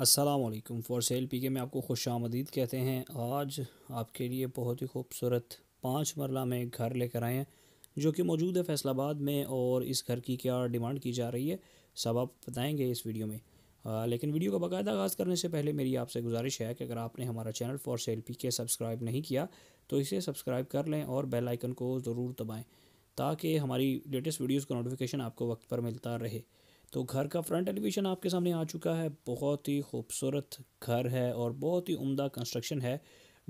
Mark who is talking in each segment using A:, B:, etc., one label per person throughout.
A: Aslam for sale P के में आपको खुश आमदीद कहते हैं आज आपके लिए बहुत ही खूबसूरत पाँच मरला में घर लेकर आए हैं जो कि मौजूद है फैसलाबाद में और इस घर की क्या डिमांड की जा रही है सब आप बताएंगे इस वीडियो में आ, लेकिन वीडियो का बाकायदा आगाज़ करने से पहले मेरी आपसे गुजारिश है कि अगर आपने हमारा channel for sale P K subscribe नहीं किया तो इसे सब्सक्राइब कर लें और बेल आइकन को ज़रूर दबाएँ ताकि हमारी लेटेस्ट वीडियोज़ का नोटिफिकेशन आपको वक्त पर मिलता रहे तो घर का फ्रंट एलिवेशन आपके सामने आ चुका है बहुत ही खूबसूरत घर है और बहुत ही उम्दा कंस्ट्रक्शन है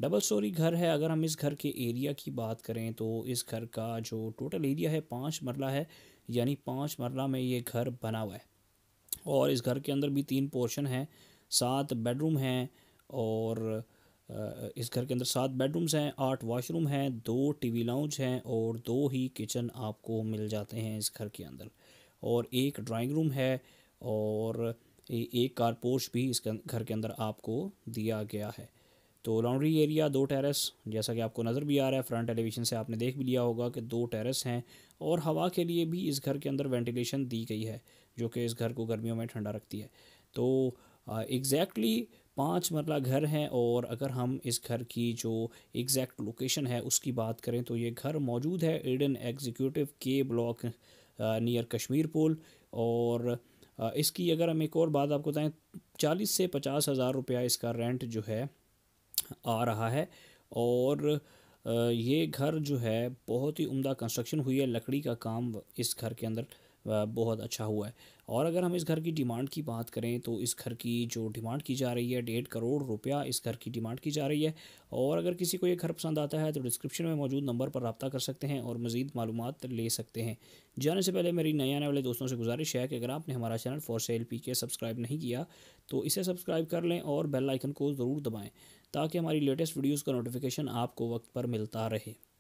A: डबल स्टोरी घर है अगर हम इस घर के एरिया की बात करें तो इस घर का जो टोटल एरिया है पाँच मरला है यानी पाँच मरला में ये घर बना हुआ है और इस घर के अंदर भी तीन पोर्शन हैं सात बेडरूम हैं और इस घर के अंदर सात बेडरूम्स हैं आठ वॉशरूम हैं दो टीवी लाउंज हैं और दो ही किचन आपको मिल जाते हैं इस घर के अंदर और एक ड्राइंग रूम है और एक पोर्च भी इस अं-, घर के अंदर आपको दिया गया है तो लॉन्ड्री एरिया दो टेरेस जैसा कि आपको नज़र भी आ रहा है फ्रंट एलिवेशन से आपने देख भी लिया होगा कि दो टेरेस हैं और हवा के लिए भी इस घर के अंदर वेंटिलेशन दी गई है जो कि इस घर को गर्मियों में ठंडा रखती है तो एग्जैक्टली uh, exactly पाँच मरला घर है और अगर हम इस घर की जो एग्जैक्ट लोकेशन है उसकी बात करें तो ये घर मौजूद है एडन एग्जीक्यूटिव के ब्लॉक नियर कश्मीर पुल और uh, इसकी अगर हम एक और बात आपको बताएं चालीस से पचास हज़ार रुपया इसका रेंट जो है आ रहा है और uh, ये घर जो है बहुत ही उम्दा कंस्ट्रक्शन हुई है लकड़ी का काम इस घर के अंदर बहुत अच्छा हुआ है और अगर हम इस घर की डिमांड की बात करें तो इस घर की जो डिमांड की जा रही है डेढ़ करोड़ रुपया इस घर की डिमांड की जा रही है और अगर किसी को ये घर पसंद आता है तो डिस्क्रिप्शन में मौजूद नंबर पर रबता कर सकते हैं और मज़ीद मालूम ले सकते हैं जाने से पहले मेरी नए आने वाले दोस्तों से गुजारिश है कि अगर आपने हमारा channel for sale P K subscribe नहीं किया तो इसे सब्सक्राइब कर लें और बेल आइकन को ज़रूर दबाएँ ताकि हमारी लेटेस्ट वीडियोज़ का नोटिफिकेशन आपको वक्त पर मिलता रहे